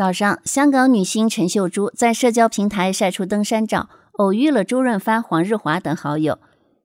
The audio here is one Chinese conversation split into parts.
早上，香港女星陈秀珠在社交平台晒出登山照，偶遇了周润发、黄日华等好友。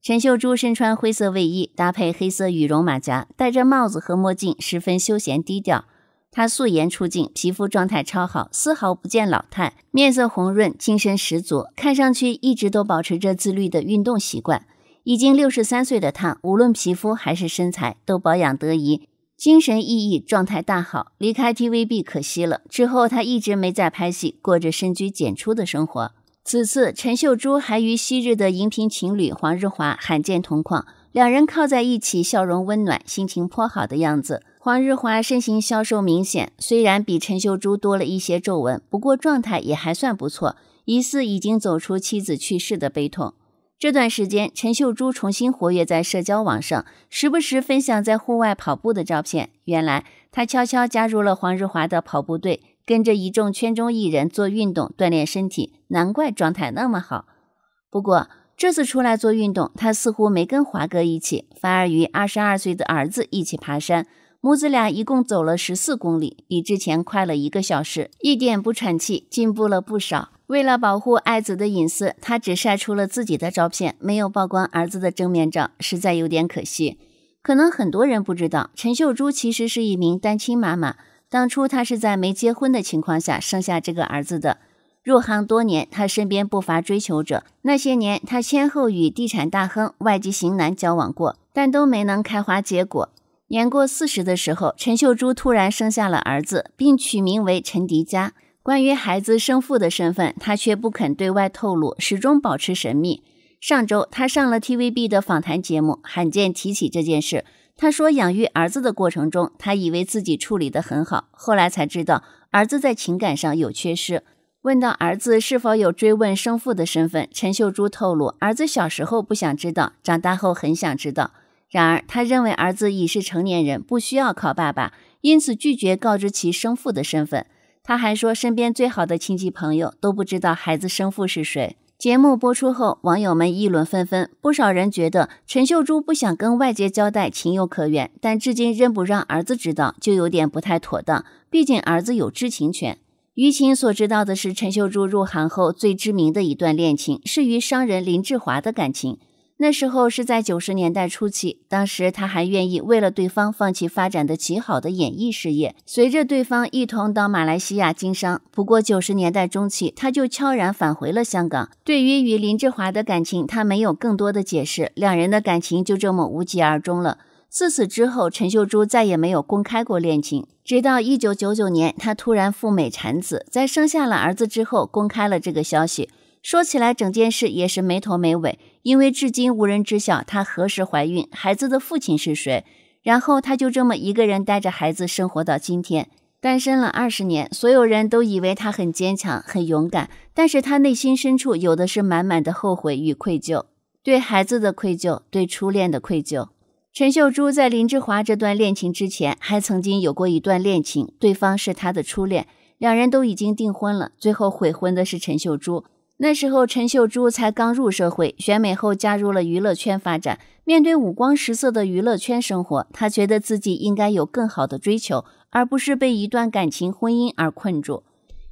陈秀珠身穿灰色卫衣，搭配黑色羽绒马甲，戴着帽子和墨镜，十分休闲低调。她素颜出镜，皮肤状态超好，丝毫不见老态，面色红润，精神十足，看上去一直都保持着自律的运动习惯。已经六十三岁的她，无论皮肤还是身材都保养得宜。精神奕奕，状态大好。离开 TVB 可惜了。之后他一直没再拍戏，过着深居简出的生活。此次陈秀珠还与昔日的荧屏情侣黄日华罕见同框，两人靠在一起，笑容温暖，心情颇好的样子。黄日华身形消瘦明显，虽然比陈秀珠多了一些皱纹，不过状态也还算不错，疑似已经走出妻子去世的悲痛。这段时间，陈秀珠重新活跃在社交网上，时不时分享在户外跑步的照片。原来，她悄悄加入了黄日华的跑步队，跟着一众圈中艺人做运动，锻炼身体，难怪状态那么好。不过，这次出来做运动，她似乎没跟华哥一起，反而与22岁的儿子一起爬山。母子俩一共走了十四公里，比之前快了一个小时，一点不喘气，进步了不少。为了保护爱子的隐私，他只晒出了自己的照片，没有曝光儿子的正面照，实在有点可惜。可能很多人不知道，陈秀珠其实是一名单亲妈妈，当初她是在没结婚的情况下生下这个儿子的。入行多年，她身边不乏追求者，那些年她先后与地产大亨、外籍型男交往过，但都没能开花结果。年过四十的时候，陈秀珠突然生下了儿子，并取名为陈迪嘉。关于孩子生父的身份，她却不肯对外透露，始终保持神秘。上周，她上了 TVB 的访谈节目，罕见提起这件事。她说，养育儿子的过程中，她以为自己处理得很好，后来才知道儿子在情感上有缺失。问到儿子是否有追问生父的身份，陈秀珠透露，儿子小时候不想知道，长大后很想知道。然而，他认为儿子已是成年人，不需要靠爸爸，因此拒绝告知其生父的身份。他还说，身边最好的亲戚朋友都不知道孩子生父是谁。节目播出后，网友们议论纷纷，不少人觉得陈秀珠不想跟外界交代，情有可原，但至今仍不让儿子知道，就有点不太妥当。毕竟儿子有知情权。于情所知道的是，陈秀珠入行后最知名的一段恋情是与商人林志华的感情。那时候是在九十年代初期，当时他还愿意为了对方放弃发展的极好的演艺事业，随着对方一同到马来西亚经商。不过九十年代中期，他就悄然返回了香港。对于与林志华的感情，他没有更多的解释，两人的感情就这么无疾而终了。自此之后，陈秀珠再也没有公开过恋情，直到一九九九年，她突然赴美产子，在生下了儿子之后，公开了这个消息。说起来，整件事也是没头没尾，因为至今无人知晓她何时怀孕，孩子的父亲是谁。然后她就这么一个人带着孩子生活到今天，单身了二十年。所有人都以为她很坚强、很勇敢，但是她内心深处有的是满满的后悔与愧疚，对孩子的愧疚，对初恋的愧疚。陈秀珠在林志华这段恋情之前，还曾经有过一段恋情，对方是她的初恋，两人都已经订婚了，最后悔婚的是陈秀珠。那时候，陈秀珠才刚入社会，选美后加入了娱乐圈发展。面对五光十色的娱乐圈生活，她觉得自己应该有更好的追求，而不是被一段感情、婚姻而困住。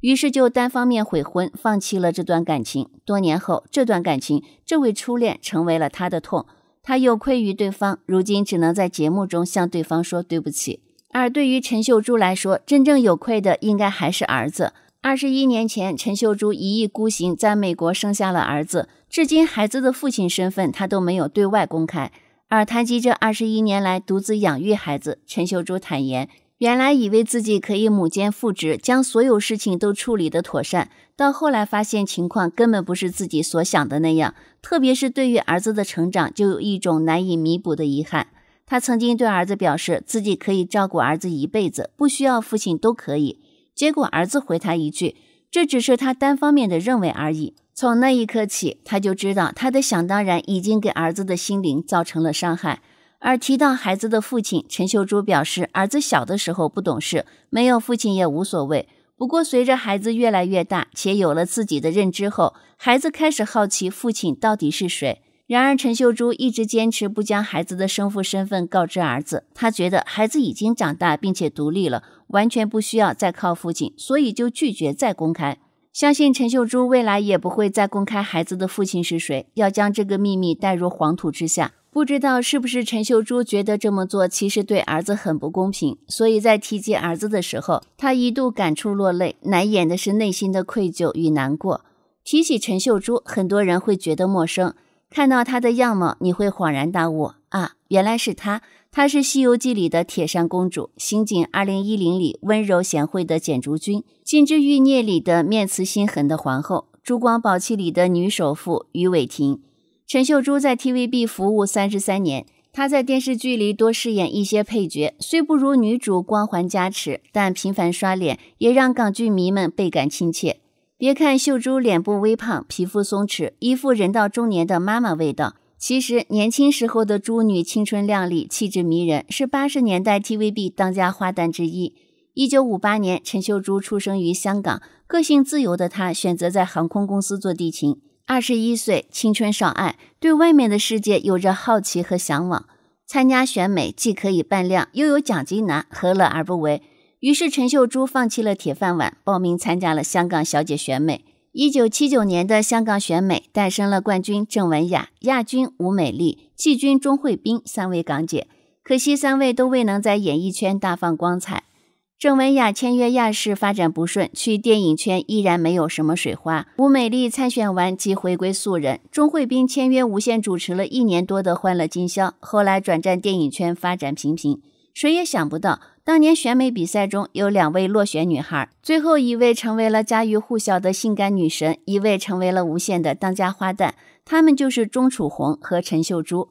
于是就单方面悔婚，放弃了这段感情。多年后，这段感情、这位初恋成为了她的痛，她有愧于对方，如今只能在节目中向对方说对不起。而对于陈秀珠来说，真正有愧的应该还是儿子。二十一年前，陈秀珠一意孤行，在美国生下了儿子。至今，孩子的父亲身份她都没有对外公开。而谈及这二十一年来独自养育孩子，陈秀珠坦言，原来以为自己可以母兼父职，将所有事情都处理得妥善，到后来发现情况根本不是自己所想的那样。特别是对于儿子的成长，就有一种难以弥补的遗憾。她曾经对儿子表示，自己可以照顾儿子一辈子，不需要父亲都可以。结果儿子回他一句：“这只是他单方面的认为而已。”从那一刻起，他就知道他的想当然已经给儿子的心灵造成了伤害。而提到孩子的父亲，陈秀珠表示，儿子小的时候不懂事，没有父亲也无所谓。不过随着孩子越来越大，且有了自己的认知后，孩子开始好奇父亲到底是谁。然而，陈秀珠一直坚持不将孩子的生父身份告知儿子。她觉得孩子已经长大并且独立了，完全不需要再靠父亲，所以就拒绝再公开。相信陈秀珠未来也不会再公开孩子的父亲是谁，要将这个秘密带入黄土之下。不知道是不是陈秀珠觉得这么做其实对儿子很不公平，所以在提及儿子的时候，她一度感触落泪，难掩的是内心的愧疚与难过。提起陈秀珠，很多人会觉得陌生。看到她的样貌，你会恍然大悟啊！原来是他，她是《西游记》里的铁扇公主，《刑警二零一零》里温柔贤惠的简竹君，《金枝欲孽》里的面慈心狠的皇后，《珠光宝气》里的女首富于伟婷。陈秀珠在 TVB 服务三十三年，她在电视剧里多饰演一些配角，虽不如女主光环加持，但频繁刷脸也让港剧迷们倍感亲切。别看秀珠脸部微胖，皮肤松弛，一副人到中年的妈妈味道。其实年轻时候的珠女青春靓丽，气质迷人，是八十年代 TVB 当家花旦之一。一九五八年，陈秀珠出生于香港，个性自由的她选择在航空公司做地勤。二十一岁，青春少艾，对外面的世界有着好奇和向往。参加选美，既可以扮靓，又有奖金拿，何乐而不为？于是陈秀珠放弃了铁饭碗，报名参加了香港小姐选美。一九七九年的香港选美诞生了冠军郑文雅、亚军吴美丽、季军钟慧斌三位港姐。可惜三位都未能在演艺圈大放光彩。郑文雅签约亚视发展不顺，去电影圈依然没有什么水花。吴美丽参选完即回归素人。钟慧斌签约无线主持了一年多的《欢乐今宵》，后来转战电影圈，发展平平。谁也想不到，当年选美比赛中有两位落选女孩，最后一位成为了家喻户晓的性感女神，一位成为了无限的当家花旦。她们就是钟楚红和陈秀珠。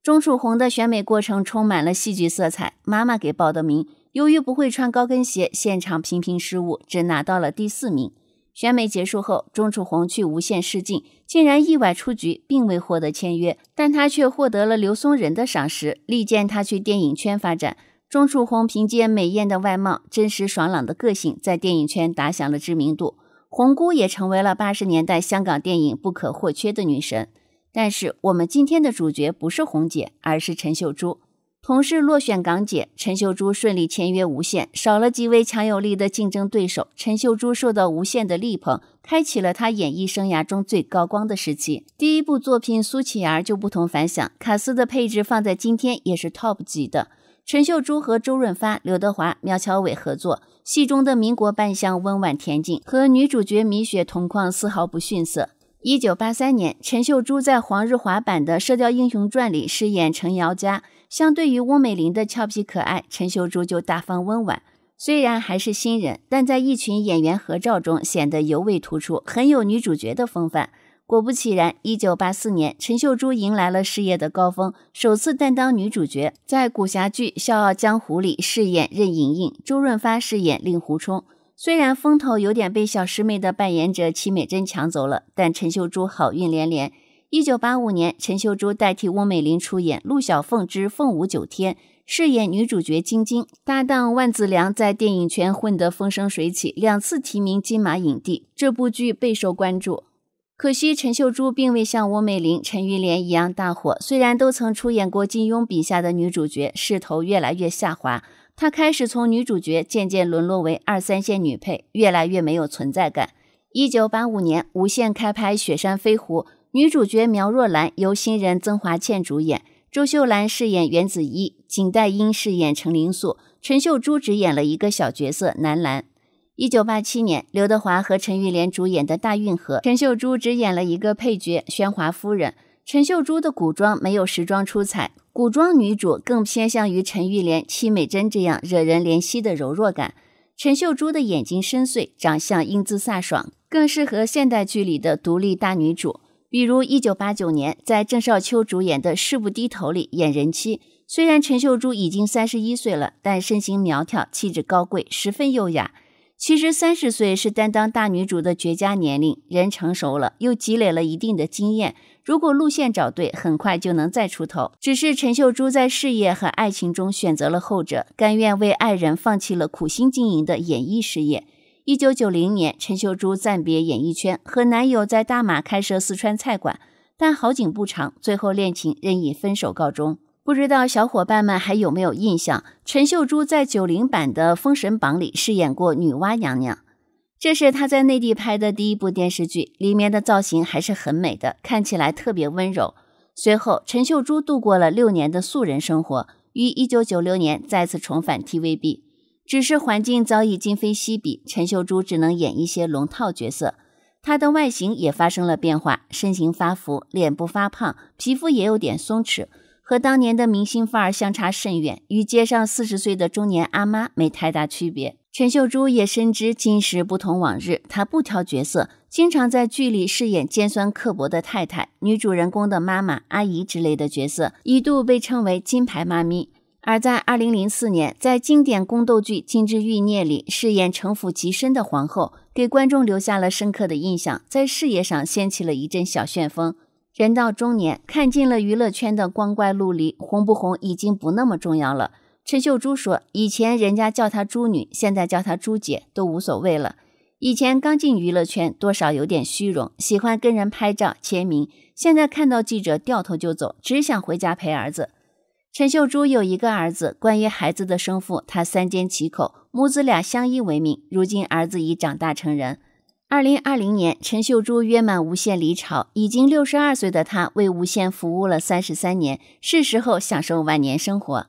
钟楚红的选美过程充满了戏剧色彩，妈妈给报的名，由于不会穿高跟鞋，现场频频失误，只拿到了第四名。选美结束后，钟楚红去无线试镜，竟然意外出局，并未获得签约。但她却获得了刘松仁的赏识，力荐她去电影圈发展。钟楚红凭借美艳的外貌、真实爽朗的个性，在电影圈打响了知名度，红姑也成为了八十年代香港电影不可或缺的女神。但是，我们今天的主角不是红姐，而是陈秀珠。同事落选港姐，陈秀珠顺利签约无线，少了几位强有力的竞争对手。陈秀珠受到无线的力捧，开启了她演艺生涯中最高光的时期。第一部作品《苏乞儿》就不同凡响，卡斯的配置放在今天也是 top 级的。陈秀珠和周润发、刘德华、苗侨伟合作，戏中的民国扮相温婉恬静，和女主角米雪同框丝毫不逊色。一九八三年，陈秀珠在黄日华版的《射雕英雄传》里饰演程瑶佳。相对于翁美玲的俏皮可爱，陈秀珠就大方温婉。虽然还是新人，但在一群演员合照中显得尤为突出，很有女主角的风范。果不其然，一九八四年，陈秀珠迎来了事业的高峰，首次担当女主角，在武侠剧《笑傲江湖》里饰演任盈盈，周润发饰演令狐冲。虽然风头有点被小师妹的扮演者戚美珍抢走了，但陈秀珠好运连连。一九八五年，陈秀珠代替翁美玲出演《陆小凤之凤舞九天》，饰演女主角晶晶，搭档万梓良，在电影圈混得风生水起，两次提名金马影帝。这部剧备受关注，可惜陈秀珠并未像翁美玲、陈玉莲一样大火。虽然都曾出演过金庸笔下的女主角，势头越来越下滑。她开始从女主角渐渐沦落为二三线女配，越来越没有存在感。一九八五年，无线开拍《雪山飞狐》，女主角苗若兰由新人曾华倩主演，周秀兰饰演袁紫衣，景黛英饰演程灵素，陈秀珠只演了一个小角色南兰。一九八七年，刘德华和陈玉莲主演的《大运河》，陈秀珠只演了一个配角宣华夫人。陈秀珠的古装没有时装出彩，古装女主更偏向于陈玉莲、戚美珍这样惹人怜惜的柔弱感。陈秀珠的眼睛深邃，长相英姿飒爽，更适合现代剧里的独立大女主。比如一九八九年在郑少秋主演的《誓不低头》里演人妻，虽然陈秀珠已经三十一岁了，但身形苗条，气质高贵，十分优雅。其实三十岁是担当大女主的绝佳年龄，人成熟了，又积累了一定的经验，如果路线找对，很快就能再出头。只是陈秀珠在事业和爱情中选择了后者，甘愿为爱人放弃了苦心经营的演艺事业。一九九零年，陈秀珠暂别演艺圈，和男友在大马开设四川菜馆，但好景不长，最后恋情仍以分手告终。不知道小伙伴们还有没有印象？陈秀珠在九零版的《封神榜》里饰演过女娲娘娘，这是她在内地拍的第一部电视剧，里面的造型还是很美的，看起来特别温柔。随后，陈秀珠度过了六年的素人生活，于一九九六年再次重返 TVB，只是环境早已今非昔比，陈秀珠只能演一些龙套角色。她的外形也发生了变化，身形发福，脸部发胖，皮肤也有点松弛。和当年的明星范儿相差甚远，与街上四十岁的中年阿妈没太大区别。陈秀珠也深知今时不同往日，她不挑角色，经常在剧里饰演尖酸刻薄的太太、女主人公的妈妈、阿姨之类的角色，一度被称为“金牌妈咪”。而在二零零四年，在经典宫斗剧《金枝欲孽》里饰演城府极深的皇后，给观众留下了深刻的印象，在事业上掀起了一阵小旋风。人到中年，看尽了娱乐圈的光怪陆离，红不红已经不那么重要了。陈秀珠说：“以前人家叫她朱女，现在叫她朱姐都无所谓了。以前刚进娱乐圈，多少有点虚荣，喜欢跟人拍照签名。现在看到记者掉头就走，只想回家陪儿子。”陈秀珠有一个儿子，关于孩子的生父，她三缄其口。母子俩相依为命，如今儿子已长大成人。二零二零年，陈秀珠约满无线离巢。已经六十二岁的她，为无线服务了三十三年，是时候享受晚年生活。